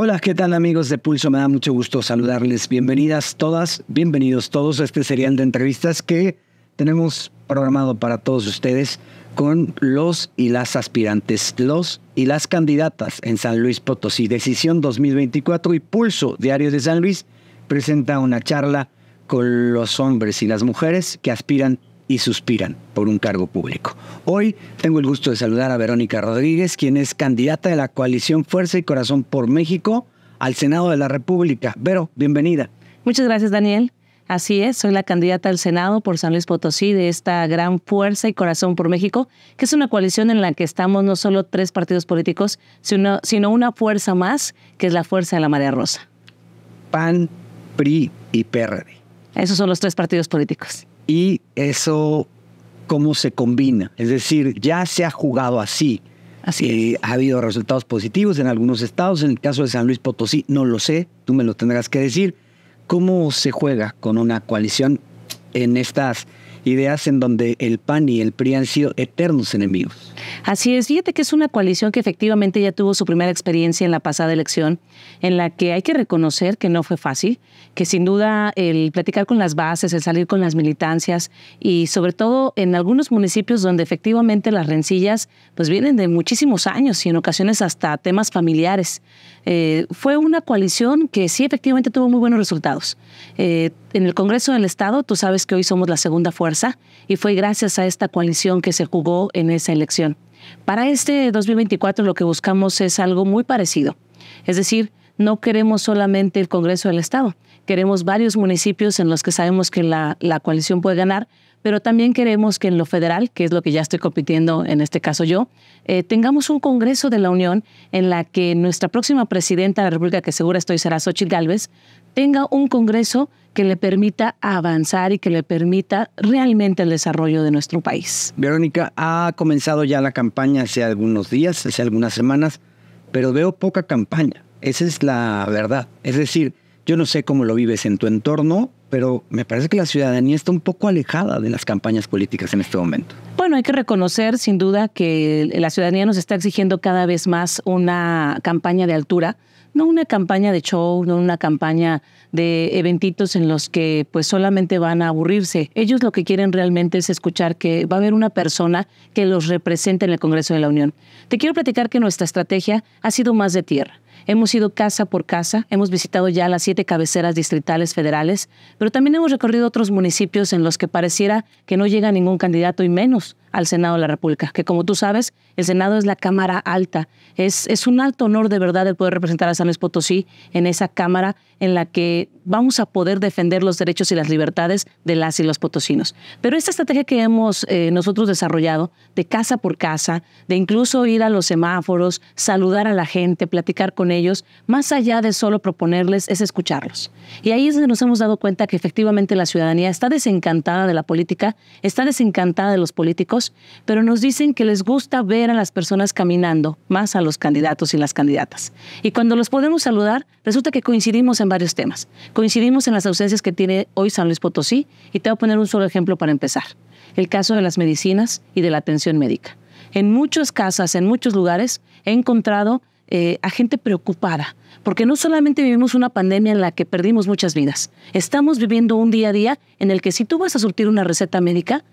Hola, ¿qué tal amigos de Pulso? Me da mucho gusto saludarles. Bienvenidas todas, bienvenidos todos a este serial de entrevistas que tenemos programado para todos ustedes con los y las aspirantes, los y las candidatas en San Luis Potosí. Decisión 2024 y Pulso Diario de San Luis presenta una charla con los hombres y las mujeres que aspiran y suspiran por un cargo público. Hoy tengo el gusto de saludar a Verónica Rodríguez, quien es candidata de la coalición Fuerza y Corazón por México al Senado de la República. Vero, bienvenida. Muchas gracias, Daniel. Así es, soy la candidata al Senado por San Luis Potosí de esta gran fuerza y corazón por México, que es una coalición en la que estamos no solo tres partidos políticos, sino, sino una fuerza más, que es la fuerza de la marea rosa. PAN, PRI y PRD. Esos son los tres partidos políticos y eso cómo se combina. Es decir, ya se ha jugado así. Así eh, ha habido resultados positivos en algunos estados. En el caso de San Luis Potosí, no lo sé, tú me lo tendrás que decir. ¿Cómo se juega con una coalición en estas ideas en donde el PAN y el PRI han sido eternos enemigos. Así es, fíjate que es una coalición que efectivamente ya tuvo su primera experiencia en la pasada elección, en la que hay que reconocer que no fue fácil, que sin duda el platicar con las bases, el salir con las militancias y sobre todo en algunos municipios donde efectivamente las rencillas pues vienen de muchísimos años y en ocasiones hasta temas familiares. Eh, fue una coalición que sí efectivamente tuvo muy buenos resultados. Eh, en el Congreso del Estado, tú sabes que hoy somos la segunda fuerza y fue gracias a esta coalición que se jugó en esa elección. Para este 2024 lo que buscamos es algo muy parecido. Es decir, no queremos solamente el Congreso del Estado, queremos varios municipios en los que sabemos que la, coalición puede ganar, pero también queremos que en lo federal, que es lo que ya estoy compitiendo en este caso yo, eh, tengamos un Congreso de la Unión en la que nuestra próxima presidenta de la República, que segura estoy será Xochitl Galvez tenga un Congreso que le permita avanzar y que le permita realmente el desarrollo de nuestro país. Verónica, ha comenzado ya la campaña hace algunos días, hace algunas semanas, pero veo poca campaña. Esa es la verdad. Es decir, yo no sé cómo lo vives en tu entorno, pero me parece que la ciudadanía está un poco alejada de las campañas políticas en este momento. Bueno, hay que reconocer sin duda que la ciudadanía nos está exigiendo cada vez más una campaña de altura, no una campaña de show, no una campaña de eventitos en los que pues solamente van a aburrirse. Ellos lo que quieren realmente es escuchar que va a haber una persona que los represente en el Congreso de la Unión. Te quiero platicar que nuestra estrategia ha sido más de tierra. Hemos ido casa por casa, hemos visitado ya las siete cabeceras distritales federales, pero también hemos recorrido otros municipios en los que pareciera que no llega ningún candidato y menos al Senado de la República, que como tú sabes, el Senado es la Cámara Alta. Es, es un alto honor de verdad el poder representar a San Luis Potosí en esa Cámara en la que vamos a poder defender los derechos y las libertades de las y los potosinos. Pero esta estrategia que hemos eh, nosotros desarrollado, de casa por casa, de incluso ir a los semáforos, saludar a la gente, platicar con ellos, más allá de solo proponerles, es escucharlos. Y ahí es donde nos hemos dado cuenta que efectivamente la ciudadanía está desencantada de la política, está desencantada de los políticos pero nos dicen que les gusta ver a las personas caminando, más a los candidatos y las candidatas. Y cuando los podemos saludar, resulta que coincidimos en varios temas. Coincidimos en las ausencias que tiene hoy San Luis Potosí, y te voy a poner un solo ejemplo para empezar, el caso de las medicinas y de la atención médica. En muchas casas, en muchos lugares, he encontrado eh, a gente preocupada, porque no solamente vivimos una pandemia en la que perdimos muchas vidas, estamos viviendo un día a día en el que si tú vas a surtir una receta médica,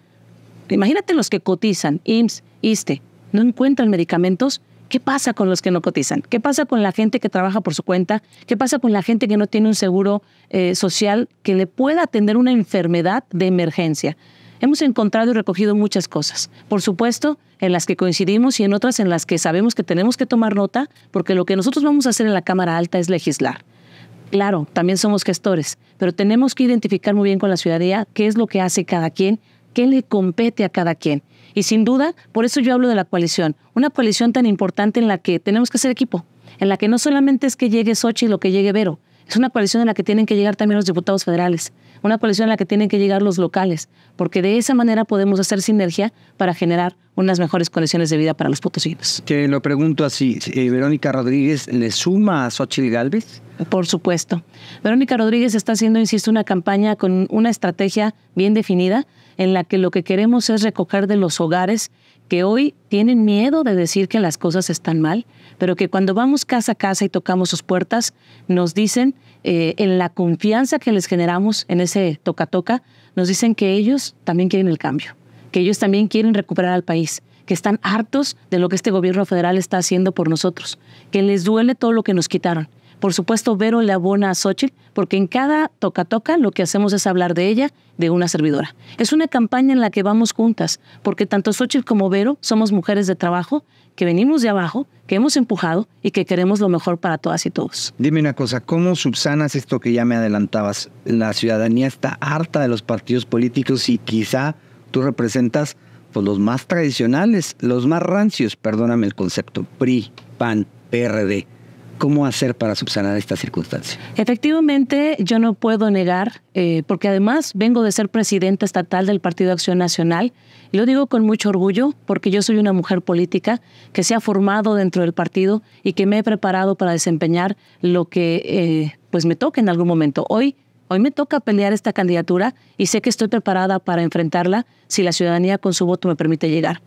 Imagínate los que cotizan, IMSS, ISTE, no encuentran medicamentos. ¿Qué pasa con los que no cotizan? ¿Qué pasa con la gente que trabaja por su cuenta? ¿Qué pasa con la gente que no tiene un seguro eh, social que le pueda atender una enfermedad de emergencia? Hemos encontrado y recogido muchas cosas. Por supuesto, en las que coincidimos y en otras en las que sabemos que tenemos que tomar nota, porque lo que nosotros vamos a hacer en la Cámara Alta es legislar. Claro, también somos gestores, pero tenemos que identificar muy bien con la ciudadanía qué es lo que hace cada quien qué le compete a cada quien. Y sin duda, por eso yo hablo de la coalición, una coalición tan importante en la que tenemos que ser equipo, en la que no solamente es que llegue Sochi lo que llegue Vero, es una coalición en la que tienen que llegar también los diputados federales, una coalición en la que tienen que llegar los locales, porque de esa manera podemos hacer sinergia para generar unas mejores condiciones de vida para los potosinos. Te lo pregunto así, eh, ¿Verónica Rodríguez le suma a Xochitl Galvez? Por supuesto. Verónica Rodríguez está haciendo, insisto, una campaña con una estrategia bien definida en la que lo que queremos es recoger de los hogares que hoy tienen miedo de decir que las cosas están mal, pero que cuando vamos casa a casa y tocamos sus puertas, nos dicen, eh, en la confianza que les generamos en ese toca-toca, nos dicen que ellos también quieren el cambio, que ellos también quieren recuperar al país, que están hartos de lo que este gobierno federal está haciendo por nosotros, que les duele todo lo que nos quitaron por supuesto, Vero le abona a Xochitl, porque en cada toca-toca lo que hacemos es hablar de ella, de una servidora. Es una campaña en la que vamos juntas, porque tanto Xochitl como Vero somos mujeres de trabajo que venimos de abajo, que hemos empujado y que queremos lo mejor para todas y todos. Dime una cosa, ¿cómo subsanas esto que ya me adelantabas? La ciudadanía está harta de los partidos políticos y quizá tú representas pues, los más tradicionales, los más rancios, perdóname el concepto, PRI, PAN, PRD. ¿Cómo hacer para subsanar esta circunstancia? Efectivamente, yo no puedo negar, eh, porque además vengo de ser presidenta estatal del Partido Acción Nacional, y lo digo con mucho orgullo, porque yo soy una mujer política que se ha formado dentro del partido y que me he preparado para desempeñar lo que eh, pues me toca en algún momento. Hoy Hoy me toca pelear esta candidatura y sé que estoy preparada para enfrentarla si la ciudadanía con su voto me permite llegar.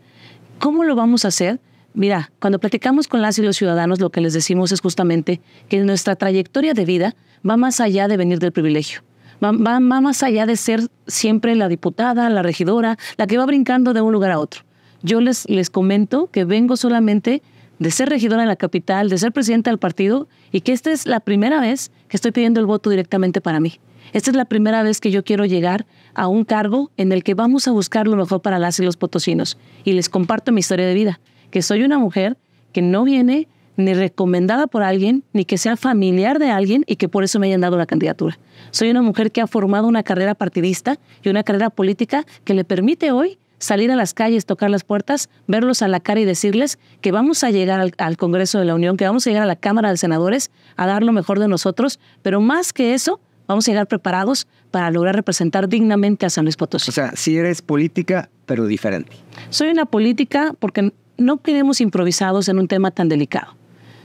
¿Cómo lo vamos a hacer? Mira, cuando platicamos con las y los ciudadanos, lo que les decimos es justamente que nuestra trayectoria de vida va más allá de venir del privilegio. Va, más allá de ser siempre la diputada, la regidora, la que va brincando de un lugar a otro. Yo les, les comento que vengo solamente de ser regidora en la capital, de ser presidenta del partido y que esta es la primera vez que estoy pidiendo el voto directamente para mí. Esta es la primera vez que yo quiero llegar a un cargo en el que vamos a buscar lo mejor para las y los potosinos. Y les comparto mi historia de vida que soy una mujer que no viene ni recomendada por alguien, ni que sea familiar de alguien y que por eso me hayan dado la candidatura. Soy una mujer que ha formado una carrera partidista y una carrera política que le permite hoy salir a las calles, tocar las puertas, verlos a la cara y decirles que vamos a llegar al, Congreso de la Unión, que vamos a llegar a la Cámara de Senadores a dar lo mejor de nosotros, pero más que eso, vamos a llegar preparados para lograr representar dignamente a San Luis Potosí. O sea, si eres política, pero diferente. Soy una política porque no queremos improvisados en un tema tan delicado.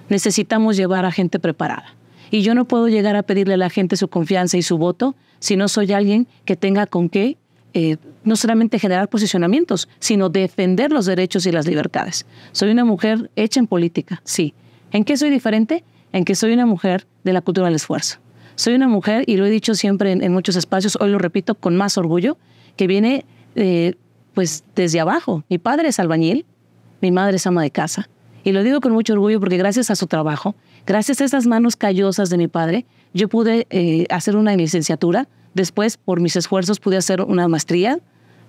Necesitamos llevar a gente preparada. Y yo no puedo llegar a pedirle a la gente su confianza y su voto si no soy alguien que tenga con qué eh, no solamente generar posicionamientos, sino defender los derechos y las libertades. Soy una mujer hecha en política, sí. ¿En qué soy diferente? En que soy una mujer de la cultura del esfuerzo. Soy una mujer, y lo he dicho siempre en, muchos espacios, hoy lo repito con más orgullo, que viene eh, pues desde abajo. Mi padre es albañil, mi madre es ama de casa. Y lo digo con mucho orgullo porque gracias a su trabajo, gracias a esas manos callosas de mi padre, yo pude eh, hacer una licenciatura. Después, por mis esfuerzos, pude hacer una maestría,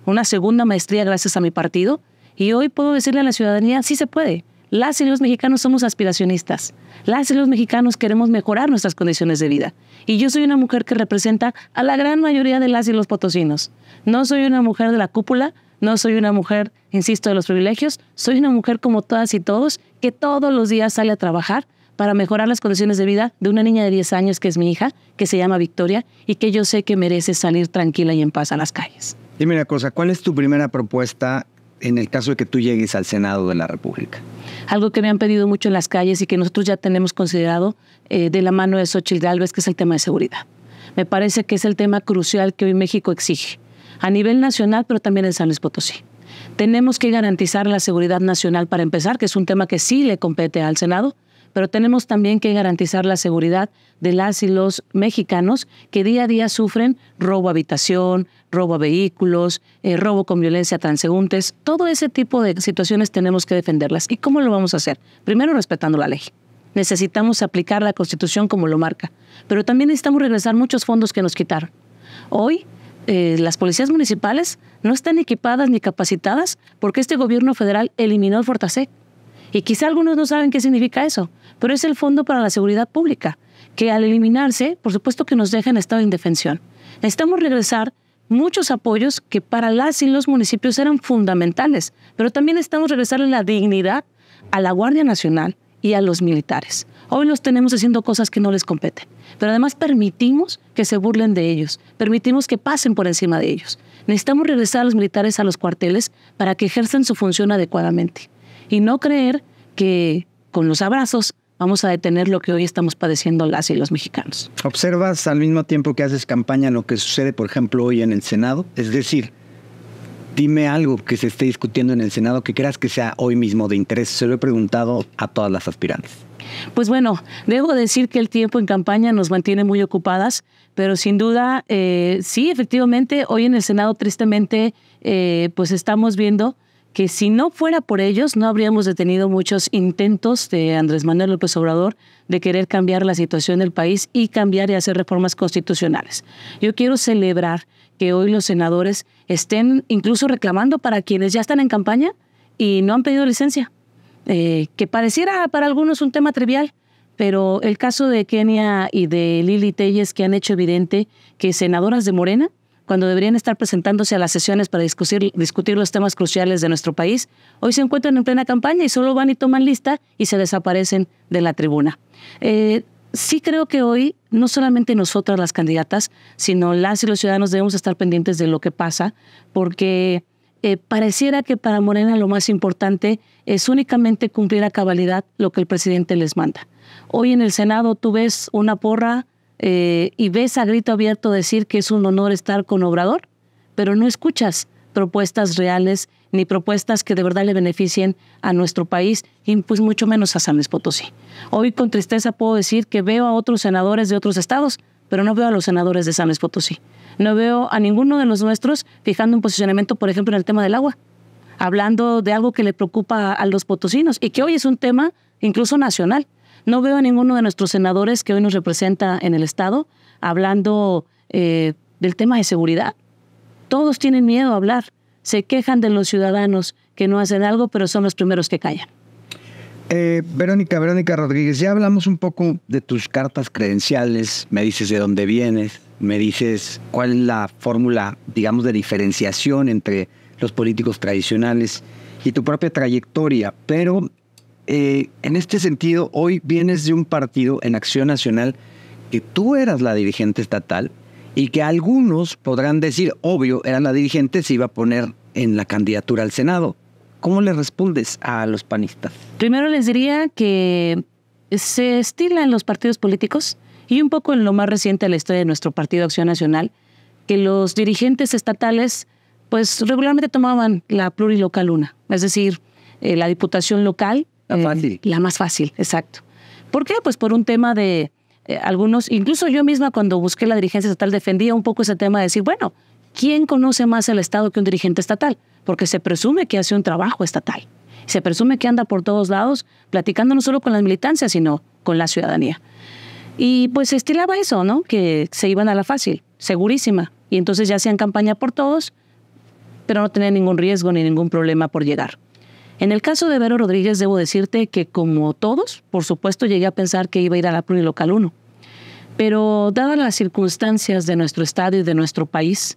una segunda maestría gracias a mi partido. Y hoy puedo decirle a la ciudadanía, sí se puede. Las y los mexicanos somos aspiracionistas. Las y los mexicanos queremos mejorar nuestras condiciones de vida. Y yo soy una mujer que representa a la gran mayoría de las y los potosinos. No soy una mujer de la cúpula, no soy una mujer, insisto, de los privilegios, soy una mujer como todas y todos que todos los días sale a trabajar para mejorar las condiciones de vida de una niña de 10 años que es mi hija, que se llama Victoria y que yo sé que merece salir tranquila y en paz a las calles. Dime una cosa, ¿cuál es tu primera propuesta en el caso de que tú llegues al Senado de la República? Algo que me han pedido mucho en las calles y que nosotros ya tenemos considerado eh, de la mano de Xochitl Galvez, que es el tema de seguridad. Me parece que es el tema crucial que hoy México exige a nivel nacional, pero también en San Luis Potosí. Tenemos que garantizar la seguridad nacional para empezar, que es un tema que sí le compete al Senado, pero tenemos también que garantizar la seguridad de las y los mexicanos que día a día sufren robo a habitación, robo a vehículos, eh, robo con violencia a transeúntes. Todo ese tipo de situaciones tenemos que defenderlas. ¿Y cómo lo vamos a hacer? Primero respetando la ley. Necesitamos aplicar la Constitución como lo marca, pero también necesitamos regresar muchos fondos que nos quitaron. Hoy eh, las policías municipales no están equipadas ni capacitadas porque este gobierno federal eliminó el Fortasec. Y quizá algunos no saben qué significa eso, pero es el Fondo para la Seguridad Pública, que al eliminarse, por supuesto que nos deja en estado de indefensión. Necesitamos regresar muchos apoyos que para las y los municipios eran fundamentales, pero también necesitamos regresarle la dignidad a la Guardia Nacional, a los militares. Hoy los tenemos haciendo cosas que no les competen, pero además permitimos que se burlen de ellos, permitimos que pasen por encima de ellos. Necesitamos regresar a los militares a los cuarteles para que ejerzan su función adecuadamente y no creer que con los abrazos vamos a detener lo que hoy estamos padeciendo las y los mexicanos. Observas al mismo tiempo que haces campaña lo que sucede, por ejemplo, hoy en el Senado, es decir, Dime algo que se esté discutiendo en el Senado que creas que sea hoy mismo de interés. Se lo he preguntado a todas las aspirantes. Pues bueno, debo decir que el tiempo en campaña nos mantiene muy ocupadas, pero sin duda, eh, sí, efectivamente, hoy en el Senado tristemente, eh, pues estamos viendo que si no fuera por ellos, no habríamos detenido muchos intentos de Andrés Manuel López Obrador de querer cambiar la situación del país y cambiar y hacer reformas constitucionales. Yo quiero celebrar que hoy los senadores estén incluso reclamando para quienes ya están en campaña y no han pedido licencia, eh, que pareciera para algunos un tema trivial, pero el caso de Kenia y de Lili Telles que han hecho evidente que senadoras de Morena, cuando deberían estar presentándose a las sesiones para discutir, discutir los temas cruciales de nuestro país, hoy se encuentran en plena campaña y solo van y toman lista y se desaparecen de la tribuna. Eh, sí creo que hoy no solamente nosotras las candidatas, sino las y los ciudadanos debemos estar pendientes de lo que pasa, porque eh, pareciera que para Morena lo más importante es únicamente cumplir a cabalidad lo que el presidente les manda. Hoy en el Senado tú ves una porra eh, y ves a grito abierto decir que es un honor estar con Obrador, pero no escuchas propuestas reales ni propuestas que de verdad le beneficien a nuestro país y pues mucho menos a San Luis Potosí. Hoy con tristeza puedo decir que veo a otros senadores de otros estados, pero no veo a los senadores de San Luis Potosí. No veo a ninguno de los nuestros fijando un posicionamiento, por ejemplo, en el tema del agua, hablando de algo que le preocupa a los potosinos y que hoy es un tema incluso nacional. No veo a ninguno de nuestros senadores que hoy nos representa en el estado hablando eh, del tema de seguridad. Todos tienen miedo a hablar se quejan de los ciudadanos que no hacen algo, pero son los primeros que callan. Eh, Verónica, Verónica Rodríguez, ya hablamos un poco de tus cartas credenciales, me dices de dónde vienes, me dices cuál es la fórmula, digamos, de diferenciación entre los políticos tradicionales y tu propia trayectoria, pero eh, en este sentido, hoy vienes de un partido en Acción Nacional que tú eras la dirigente estatal, y que algunos podrán decir, obvio, era la dirigente, se iba a poner en la candidatura al Senado. ¿Cómo le respondes a los panistas? Primero les diría que se estila en los partidos políticos y un poco en lo más reciente de la historia de nuestro Partido Acción Nacional, que los dirigentes estatales pues regularmente tomaban la plurilocal una, es decir, eh, la diputación local. La eh, fácil. la más fácil, exacto. ¿Por qué? Pues por un tema de eh, algunos, incluso yo misma cuando busqué la dirigencia estatal defendía un poco ese tema de decir, bueno, ¿quién conoce más el Estado que un dirigente estatal? Porque se presume que hace un trabajo estatal. Se presume que anda por todos lados platicando no solo con las militancias, sino con la ciudadanía. Y pues se estilaba eso, ¿no? Que se iban a la fácil, segurísima. Y entonces ya hacían campaña por todos, pero no tenían ningún riesgo ni ningún problema por llegar. En el caso de Vero Rodríguez, debo decirte que como todos, por supuesto, llegué a pensar que iba a ir a la Local 1. Pero dadas las circunstancias de nuestro estado y de nuestro país,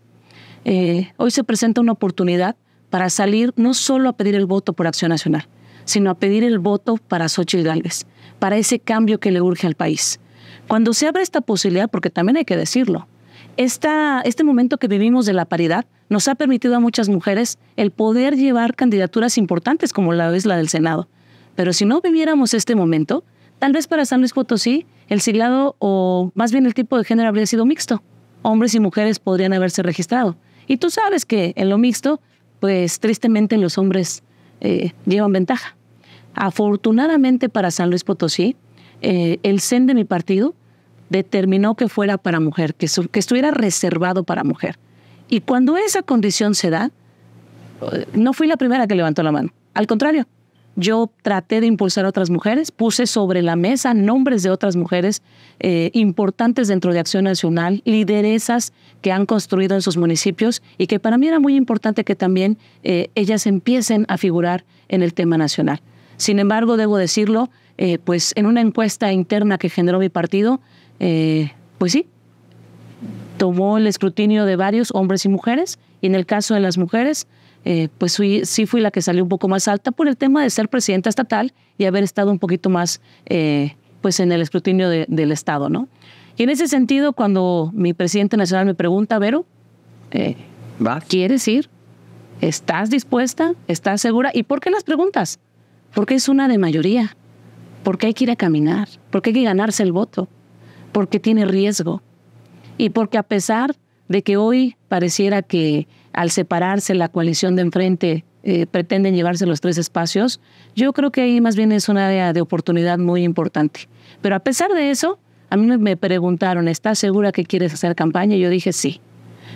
eh, hoy se presenta una oportunidad para salir no solo a pedir el voto por Acción Nacional, sino a pedir el voto para Xochitl Gálvez, para ese cambio que le urge al país. Cuando se abre esta posibilidad, porque también hay que decirlo, este momento que vivimos de la paridad nos ha permitido a muchas mujeres el poder llevar candidaturas importantes como la es la del Senado. Pero si no viviéramos este momento, tal vez para San Luis Potosí el siglado o más bien el tipo de género habría sido mixto. Hombres y mujeres podrían haberse registrado. Y tú sabes que en lo mixto, pues tristemente los hombres eh, llevan ventaja. Afortunadamente para San Luis Potosí, eh, el CEN de mi partido determinó que fuera para mujer, que, estuviera reservado para mujer. Y cuando esa condición se da, eh, no fui la primera que levantó la mano. Al contrario, yo traté de impulsar a otras mujeres, puse sobre la mesa nombres de otras mujeres eh, importantes dentro de Acción Nacional, lideresas que han construido en sus municipios y que para mí era muy importante que también eh, ellas empiecen a figurar en el tema nacional. Sin embargo, debo decirlo, pues en una encuesta interna que generó mi partido, eh, pues sí, tomó el escrutinio de varios hombres y mujeres, y en el caso de las mujeres, eh, pues sí fui la que salió un poco más alta por el tema de ser presidenta estatal y haber estado un poquito más eh, pues en el escrutinio del Estado, ¿no? Y en ese sentido, cuando mi presidente nacional me pregunta, Vero, ¿quieres ir? ¿Estás dispuesta? ¿Estás segura? ¿Y por qué las preguntas? Porque es una de mayoría, porque hay que ir a caminar, porque hay que ganarse el voto porque tiene riesgo y porque a pesar de que hoy pareciera que al separarse la coalición de enfrente eh, pretenden llevarse los tres espacios, yo creo que ahí más bien es una área de oportunidad muy importante. Pero a pesar de eso, a mí me preguntaron, ¿estás segura que quieres hacer campaña? Y yo dije sí.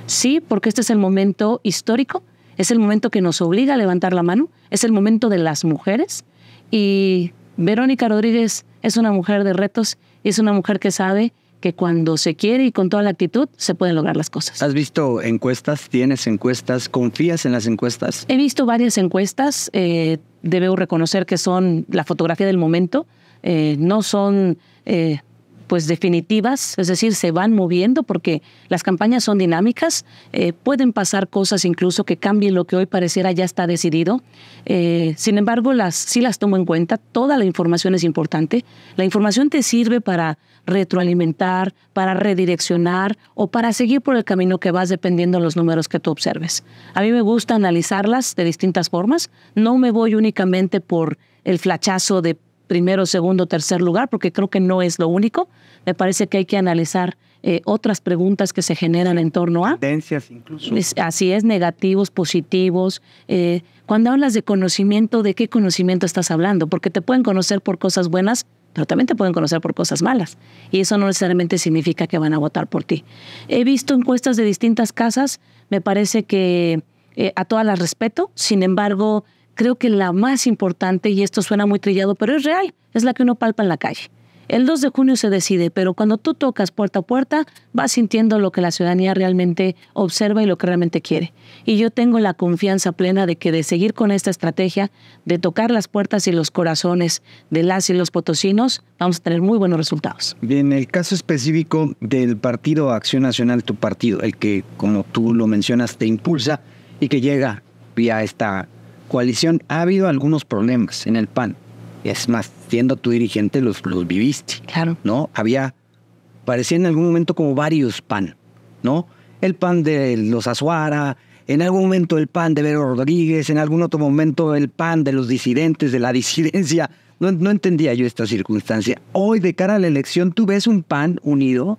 Sí, porque este es el momento histórico, es el momento que nos obliga a levantar la mano, es el momento de las mujeres. Y Verónica Rodríguez es una mujer de retos es una mujer que sabe que cuando se quiere y con toda la actitud se pueden lograr las cosas. ¿Has visto encuestas? ¿Tienes encuestas? ¿Confías en las encuestas? He visto varias encuestas. Eh, debo reconocer que son la fotografía del momento. Eh, no son eh, pues definitivas, es decir, se van moviendo porque las campañas son dinámicas, eh, pueden pasar cosas incluso que cambien lo que hoy pareciera ya está decidido. Eh, sin embargo, las, sí las tomo en cuenta, toda la información es importante. La información te sirve para retroalimentar, para redireccionar o para seguir por el camino que vas dependiendo de los números que tú observes. A mí me gusta analizarlas de distintas formas, no me voy únicamente por el flachazo de primero, segundo, tercer lugar, porque creo que no es lo único. Me parece que hay que analizar eh, otras preguntas que se generan en torno a... Tendencias incluso. así es, negativos, positivos. Eh, cuando hablas de conocimiento, ¿de qué conocimiento estás hablando? Porque te pueden conocer por cosas buenas, pero también te pueden conocer por cosas malas. Y eso no necesariamente significa que van a votar por ti. He visto encuestas de distintas casas, me parece que eh, a todas las respeto, sin embargo, creo que la más importante, y esto suena muy trillado, pero es real, es la que uno palpa en la calle. El 2 de junio se decide, pero cuando tú tocas puerta a puerta, vas sintiendo lo que la ciudadanía realmente observa y lo que realmente quiere. Y yo tengo la confianza plena de que de seguir con esta estrategia, de tocar las puertas y los corazones de las y los potosinos, vamos a tener muy buenos resultados. Bien, el caso específico del Partido Acción Nacional, tu partido, el que, como tú lo mencionas, te impulsa y que llega vía esta coalición ha habido algunos problemas en el PAN. Es más, siendo tu dirigente los, viviste. Claro. ¿No? Había, parecía en algún momento como varios PAN, ¿no? El PAN de los Azuara, en algún momento el PAN de Vero Rodríguez, en algún otro momento el PAN de los disidentes, de la disidencia. No, no entendía yo esta circunstancia. Hoy, de cara a la elección, tú ves un PAN unido,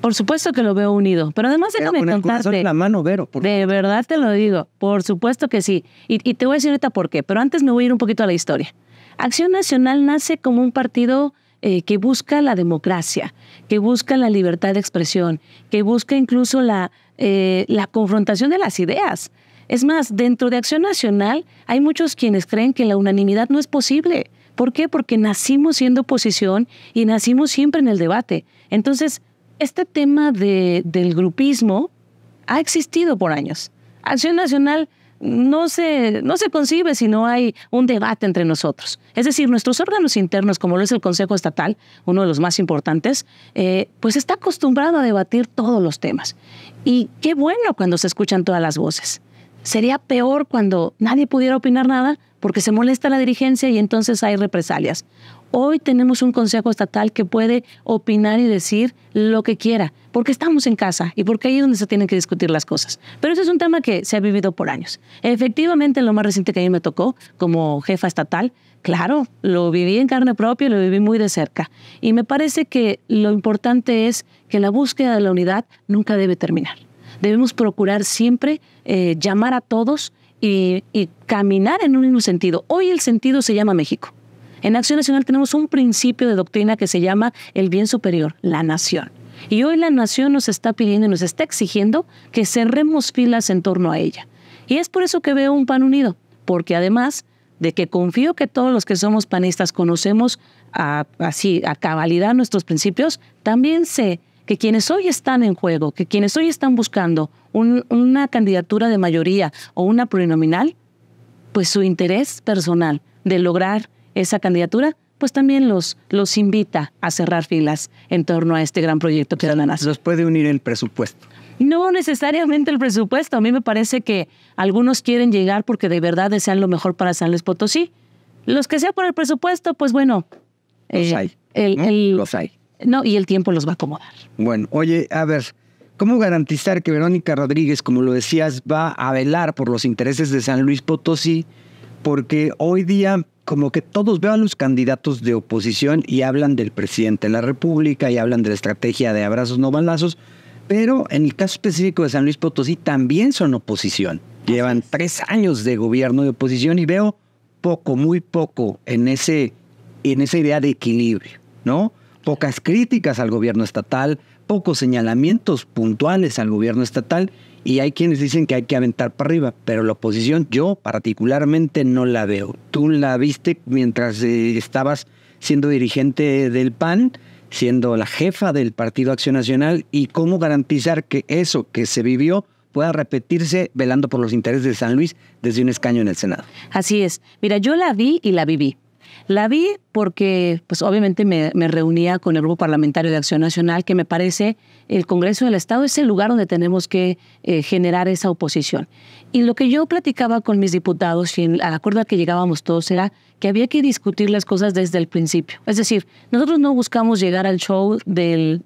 por supuesto que lo veo unido, pero además déjame contarte. la mano, Vero, de verdad te lo digo, por supuesto que sí. Y, te voy a decir ahorita por qué, pero antes me voy a ir un poquito a la historia. Acción Nacional nace como un partido eh, que busca la democracia, que busca la libertad de expresión, que busca incluso la, eh, la confrontación de las ideas. Es más, dentro de Acción Nacional hay muchos quienes creen que la unanimidad no es posible. ¿Por qué? Porque nacimos siendo oposición y nacimos siempre en el debate. Entonces, este tema del grupismo ha existido por años. Acción Nacional no se, no se concibe si no hay un debate entre nosotros. Es decir, nuestros órganos internos, como lo es el Consejo Estatal, uno de los más importantes, eh, pues está acostumbrado a debatir todos los temas. Y qué bueno cuando se escuchan todas las voces. Sería peor cuando nadie pudiera opinar nada porque se molesta la dirigencia y entonces hay represalias. Hoy tenemos un Consejo Estatal que puede opinar y decir lo que quiera, porque estamos en casa y porque ahí es donde se tienen que discutir las cosas. Pero ese es un tema que se ha vivido por años. Efectivamente, lo más reciente que a mí me tocó como jefa estatal, claro, lo viví en carne propia y lo viví muy de cerca. Y me parece que lo importante es que la búsqueda de la unidad nunca debe terminar. Debemos procurar siempre eh, llamar a todos y caminar en un mismo sentido. Hoy el sentido se llama México en Acción Nacional tenemos un principio de doctrina que se llama el bien superior, la nación. Y hoy la nación nos está pidiendo y nos está exigiendo que cerremos filas en torno a ella. Y es por eso que veo un pan unido, porque además de que confío que todos los que somos panistas conocemos a, así a cabalidad nuestros principios, también sé que quienes hoy están en juego, que quienes hoy están buscando una candidatura de mayoría o una plurinominal, pues su interés personal de lograr esa candidatura, pues también los, los invita a cerrar filas en torno a este gran proyecto que NASA. ¿Los puede unir el presupuesto? No necesariamente el presupuesto. A mí me parece que algunos quieren llegar porque de verdad desean lo mejor para San Luis Potosí. Los que sea por el presupuesto, pues bueno. Los eh, hay. los hay. No, y el tiempo los va a acomodar. Bueno, oye, a ver, ¿cómo garantizar que Verónica Rodríguez, como lo decías, va a velar por los intereses de San Luis Potosí? porque hoy día como que todos veo a los candidatos de oposición y hablan del presidente de la República y hablan de la estrategia de abrazos no balazos, pero en el caso específico de San Luis Potosí también son oposición. Llevan tres años de gobierno de oposición y veo poco, muy poco en, ese, esa idea de equilibrio, ¿no? Pocas críticas al gobierno estatal, pocos señalamientos puntuales al gobierno estatal y hay quienes dicen que hay que aventar para arriba, pero la oposición yo particularmente no la veo. Tú la viste mientras eh, estabas siendo dirigente del PAN, siendo la jefa del Partido Acción Nacional, y cómo garantizar que eso que se vivió pueda repetirse velando por los intereses de San Luis desde un escaño en el Senado. Así es. Mira, yo la vi y la viví. La vi porque, pues obviamente me, reunía con el Grupo Parlamentario de Acción Nacional, que me parece el Congreso del Estado es el lugar donde tenemos que eh, generar esa oposición. Y lo que yo platicaba con mis diputados y al acuerdo al que llegábamos todos era que había que discutir las cosas desde el principio. Es decir, nosotros no buscamos llegar al show del,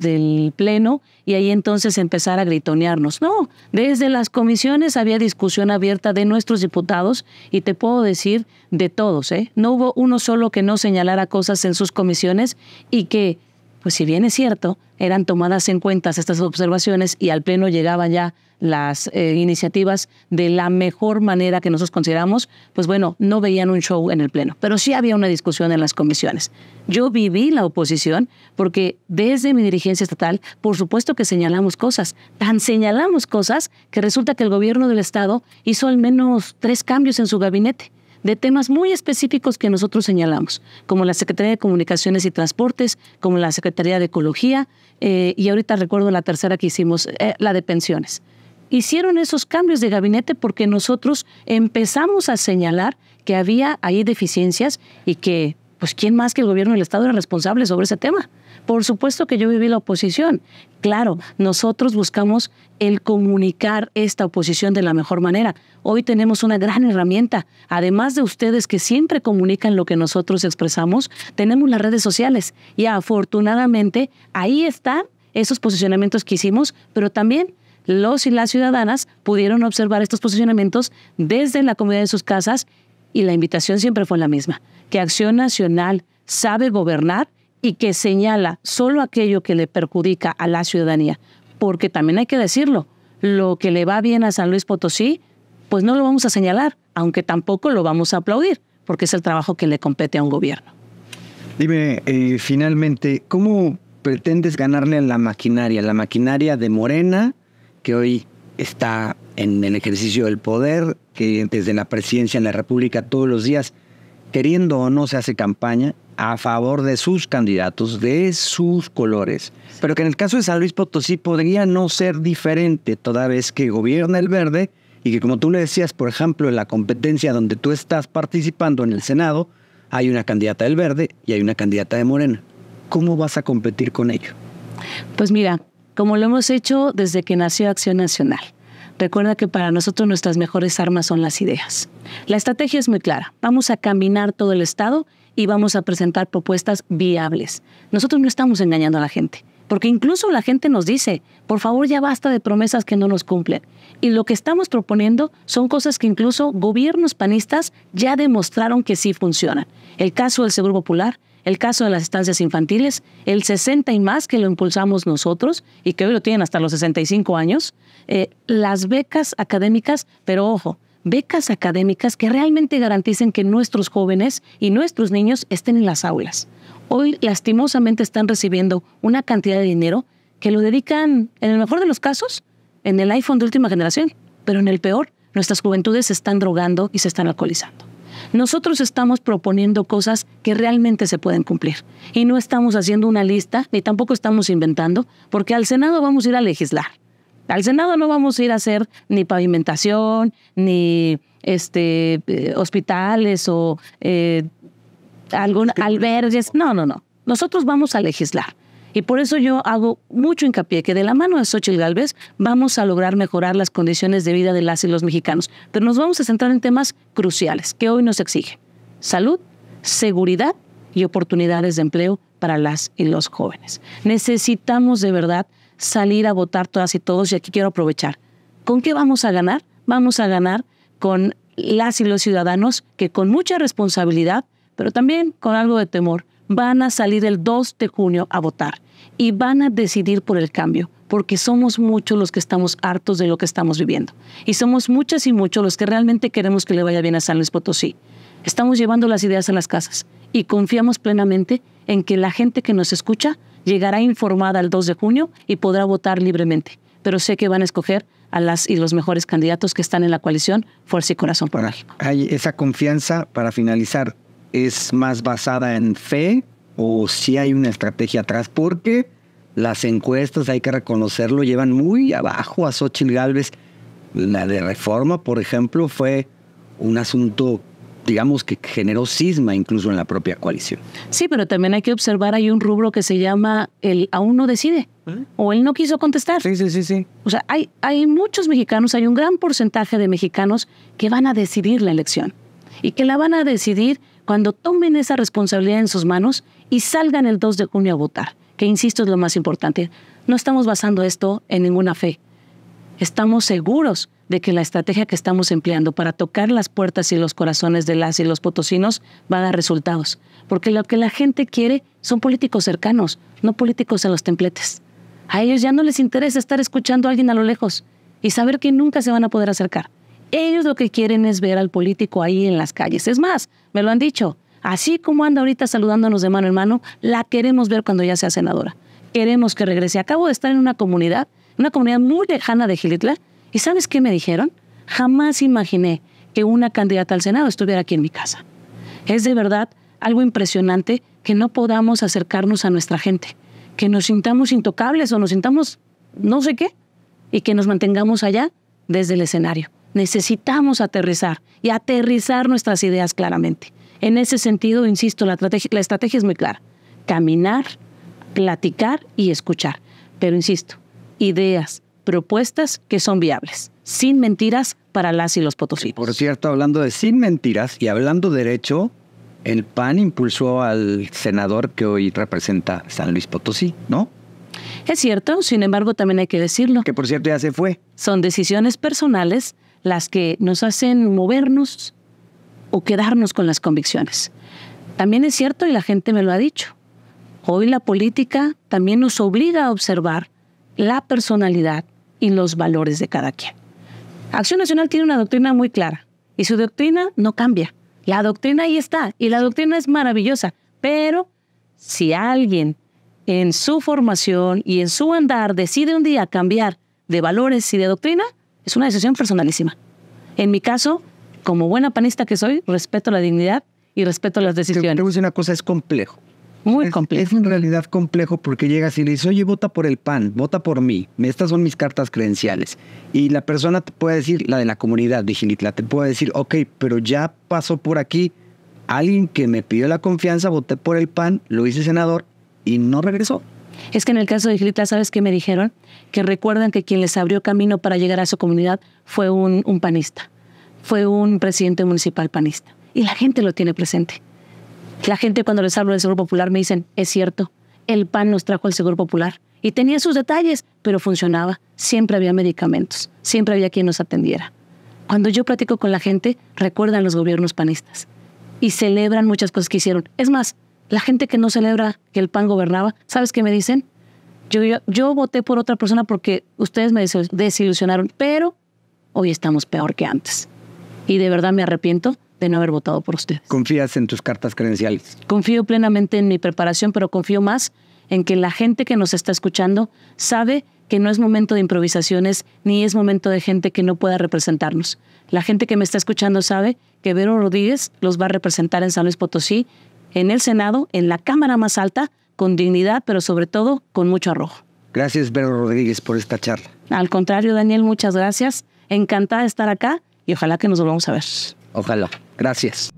Pleno y ahí entonces empezar a gritonearnos. No, desde las comisiones había discusión abierta de nuestros diputados y te puedo decir de todos. ¿eh? No hubo uno solo que no señalara cosas en sus comisiones y que pues si bien es cierto, eran tomadas en cuenta estas observaciones y al Pleno llegaban ya las eh, iniciativas de la mejor manera que nosotros consideramos, pues bueno, no veían un show en el Pleno, pero sí había una discusión en las comisiones. Yo viví la oposición porque desde mi dirigencia estatal, por supuesto que señalamos cosas, tan señalamos cosas que resulta que el gobierno del Estado hizo al menos tres cambios en su gabinete de temas muy específicos que nosotros señalamos, como la Secretaría de Comunicaciones y Transportes, como la Secretaría de Ecología, eh, y ahorita recuerdo la tercera que hicimos, eh, la de pensiones. Hicieron esos cambios de gabinete porque nosotros empezamos a señalar que había ahí deficiencias y que pues ¿quién más que el gobierno del Estado era responsable sobre ese tema? Por supuesto que yo viví la oposición. Claro, nosotros buscamos el comunicar esta oposición de la mejor manera. Hoy tenemos una gran herramienta. Además de ustedes que siempre comunican lo que nosotros expresamos, tenemos las redes sociales. Y afortunadamente ahí están esos posicionamientos que hicimos, pero también los y las ciudadanas pudieron observar estos posicionamientos desde la comunidad de sus casas y la invitación siempre fue la misma que Acción Nacional sabe gobernar y que señala solo aquello que le perjudica a la ciudadanía. Porque también hay que decirlo, lo que le va bien a San Luis Potosí, pues no lo vamos a señalar, aunque tampoco lo vamos a aplaudir, porque es el trabajo que le compete a un gobierno. Dime, eh, finalmente, ¿cómo pretendes ganarle a la maquinaria? La maquinaria de Morena, que hoy está en el ejercicio del poder, que desde la presidencia en la República todos los días queriendo o no, se hace campaña a favor de sus candidatos, de sus colores. Pero que en el caso de San Luis Potosí podría no ser diferente, toda vez que gobierna el verde y que como tú le decías, por ejemplo, en la competencia donde tú estás participando en el Senado, hay una candidata del verde y hay una candidata de Morena. ¿Cómo vas a competir con ello? Pues mira, como lo hemos hecho desde que nació Acción Nacional. Recuerda que para nosotros nuestras mejores armas son las ideas. La estrategia es muy clara. Vamos a caminar todo el estado y vamos a presentar propuestas viables. Nosotros no estamos engañando a la gente, porque incluso la gente nos dice, por favor ya basta de promesas que no nos cumplen. Y lo que estamos proponiendo son cosas que incluso gobiernos panistas ya demostraron que sí funcionan. El caso del Seguro Popular el caso de las estancias infantiles, el 60 y más que lo impulsamos nosotros y que hoy lo tienen hasta los 65 años, eh, las becas académicas, pero ojo, becas académicas que realmente garanticen que nuestros jóvenes y nuestros niños estén en las aulas. Hoy lastimosamente están recibiendo una cantidad de dinero que lo dedican, en el mejor de los casos, en el iPhone de última generación, pero en el peor, nuestras juventudes se están drogando y se están alcoholizando. Nosotros estamos proponiendo cosas que realmente se pueden cumplir y no estamos haciendo una lista ni tampoco estamos inventando, porque al Senado vamos a ir a legislar. Al Senado no vamos a ir a hacer ni pavimentación, ni este, eh, hospitales o eh, algún, albergues. No, no, no. Nosotros vamos a legislar. Y por eso yo hago mucho hincapié que de la mano de Xochitl Galvez vamos a lograr mejorar las condiciones de vida de las y los mexicanos. Pero nos vamos a centrar en temas cruciales que hoy nos exige. Salud, seguridad y oportunidades de empleo para las y los jóvenes. Necesitamos de verdad salir a votar todas y todos y aquí quiero aprovechar. ¿Con qué vamos a ganar? Vamos a ganar con las y los ciudadanos que con mucha responsabilidad, pero también con algo de temor, van a salir el 2 de junio a votar y van a decidir por el cambio porque somos muchos los que estamos hartos de lo que estamos viviendo. Y somos muchas y muchos los que realmente queremos que le vaya bien a San Luis Potosí. Estamos llevando las ideas a las casas y confiamos plenamente en que la gente que nos escucha llegará informada el 2 de junio y podrá votar libremente. Pero sé que van a escoger a las y los mejores candidatos que están en la coalición Fuerza y Corazón por esa confianza, para finalizar, es más basada en fe o si hay una estrategia atrás, porque las encuestas, hay que reconocerlo, llevan muy abajo a Xochitl Galvez. La de reforma, por ejemplo, fue un asunto digamos que generó cisma incluso en la propia coalición. Sí, pero también hay que observar, hay un rubro que se llama el aún no decide ¿Eh? o él no quiso contestar. Sí, sí, sí, sí. O sea, hay, hay muchos mexicanos, hay un gran porcentaje de mexicanos que van a decidir la elección y que la van a decidir cuando tomen esa responsabilidad en sus manos y salgan el 2 de junio a votar, que insisto es lo más importante. No estamos basando esto en ninguna fe. Estamos seguros de que la estrategia que estamos empleando para tocar las puertas y los corazones de las y los potosinos va a dar resultados. Porque lo que la gente quiere son políticos cercanos, no políticos a los templetes. A ellos ya no les interesa estar escuchando a alguien a lo lejos y saber que nunca se van a poder acercar. Ellos lo que quieren es ver al político ahí en las calles. Es más, me lo han dicho, así como anda ahorita saludándonos de mano en mano, la queremos ver cuando ya sea senadora. Queremos que regrese. Acabo de estar en una comunidad, una comunidad muy lejana de Gilitla, y ¿sabes qué me dijeron? Jamás imaginé que una candidata al Senado estuviera aquí en mi casa. Es de verdad algo impresionante que no podamos acercarnos a nuestra gente, que nos sintamos intocables o nos sintamos no sé qué, y que nos mantengamos allá desde el escenario. Necesitamos aterrizar y aterrizar nuestras ideas claramente. En ese sentido, insisto, la estrategia, es muy clara. Caminar, platicar y escuchar. Pero insisto, ideas, propuestas que son viables, sin mentiras para las y los potosí. Por cierto, hablando de sin mentiras y hablando derecho, el PAN impulsó al senador que hoy representa San Luis Potosí, ¿no? Es cierto, sin embargo también hay que decirlo. Que por cierto ya se fue. Son decisiones personales las que nos hacen movernos o quedarnos con las convicciones. También es cierto, y la gente me lo ha dicho, hoy la política también nos obliga a observar la personalidad y los valores de cada quien. Acción Nacional tiene una doctrina muy clara y su doctrina no cambia. La doctrina ahí está y la doctrina es maravillosa, pero si alguien en su formación y en su andar decide un día cambiar de valores y de doctrina, es una decisión personalísima. En mi caso, como buena panista que soy, respeto la dignidad y respeto las decisiones. Te, una cosa, es complejo. Muy complejo. Es, en realidad complejo porque llegas y le dices, oye, vota por el PAN, vota por mí. Estas son mis cartas credenciales. Y la persona te puede decir, la de la comunidad de Gilitla, te puede decir, ok, pero ya pasó por aquí alguien que me pidió la confianza, voté por el PAN, lo hice senador y no regresó. Es que en el caso de Gilitla, ¿sabes qué me dijeron? Que recuerdan que quien les abrió camino para llegar a su comunidad fue un panista fue un presidente municipal panista. Y la gente lo tiene presente. La gente cuando les hablo del Seguro Popular me dicen, es cierto, el PAN nos trajo el Seguro Popular. Y tenía sus detalles, pero funcionaba. Siempre había medicamentos, siempre había quien nos atendiera. Cuando yo platico con la gente, recuerdan los gobiernos panistas y celebran muchas cosas que hicieron. Es más, la gente que no celebra que el PAN gobernaba, ¿sabes qué me dicen? yo voté por otra persona porque ustedes me desilusionaron, pero hoy estamos peor que antes y de verdad me arrepiento de no haber votado por usted. ¿Confías en tus cartas credenciales? Confío plenamente en mi preparación, pero confío más en que la gente que nos está escuchando sabe que no es momento de improvisaciones ni es momento de gente que no pueda representarnos. La gente que me está escuchando sabe que Vero Rodríguez los va a representar en San Luis Potosí, en el Senado, en la Cámara más alta, con dignidad, pero sobre todo con mucho arrojo. Gracias, Vero Rodríguez, por esta charla. Al contrario, Daniel, muchas gracias. Encantada de estar acá y ojalá que nos volvamos a ver. Ojalá. Gracias.